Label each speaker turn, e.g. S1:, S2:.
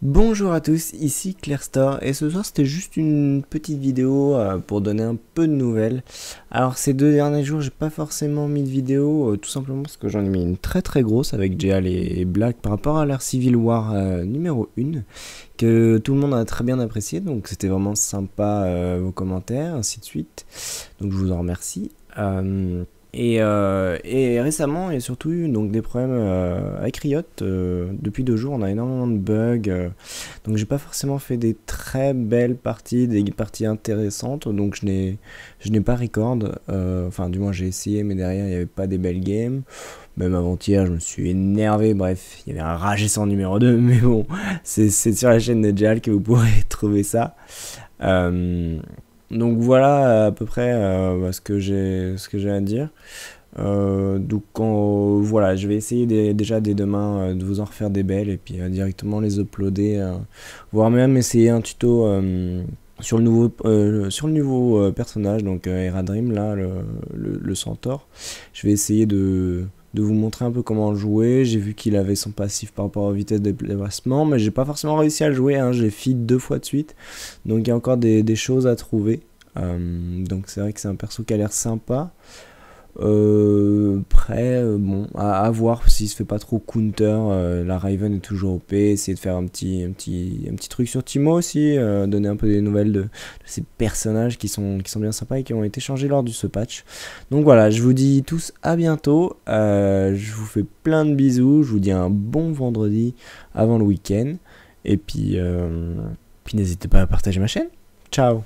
S1: Bonjour à tous, ici Claire Store et ce soir c'était juste une petite vidéo euh, pour donner un peu de nouvelles. Alors ces deux derniers jours j'ai pas forcément mis de vidéo euh, tout simplement parce que j'en ai mis une très très grosse avec Jal et Black par rapport à leur Civil War euh, numéro 1 que tout le monde a très bien apprécié donc c'était vraiment sympa vos commentaires ainsi de suite donc je vous en remercie. Et, euh, et, récemment, il y a surtout eu donc, des problèmes euh, avec Riot. Euh, depuis deux jours, on a énormément de bugs. Euh, donc, j'ai pas forcément fait des très belles parties, des parties intéressantes. Donc, je n'ai, je n'ai pas record. Enfin, du moins, j'ai essayé, mais derrière, il n'y avait pas des belles games. Même avant-hier, je me suis énervé. Bref, il y avait un rageissant numéro 2. Mais bon, c'est, sur la chaîne de Jal que vous pourrez trouver ça. Euh, donc voilà euh, à peu près euh, bah, ce que j'ai ce que j'ai à dire. Euh, donc voilà, je vais essayer déjà dès demain de vous en refaire des belles et puis directement les uploader, voire même essayer un tuto sur le nouveau sur le nouveau personnage donc Era Dream là le, le, le Je vais essayer de de vous montrer un peu comment jouer. J'ai vu qu'il avait son passif par rapport à vitesse de déplacement, mais j'ai pas forcément réussi à le jouer. Hein. J'ai feed deux fois de suite, donc il y a encore des, choses à trouver. Euh, donc c'est vrai que c'est un perso qui a l'air sympa. Euh, à, voir s'il se fait pas trop counter. Euh, la Raven est toujours OP. Essayer de faire un petit, un petit, un petit truc sur Timo aussi. Euh, donner un peu des nouvelles de, ces personnages qui sont, qui sont bien sympas et qui ont été changés lors de ce patch. Donc voilà, je vous dis tous à bientôt. Euh, je vous fais plein de bisous. Je vous dis un bon vendredi avant le week-end. Et puis, puis n'hésitez pas à partager ma chaîne. Ciao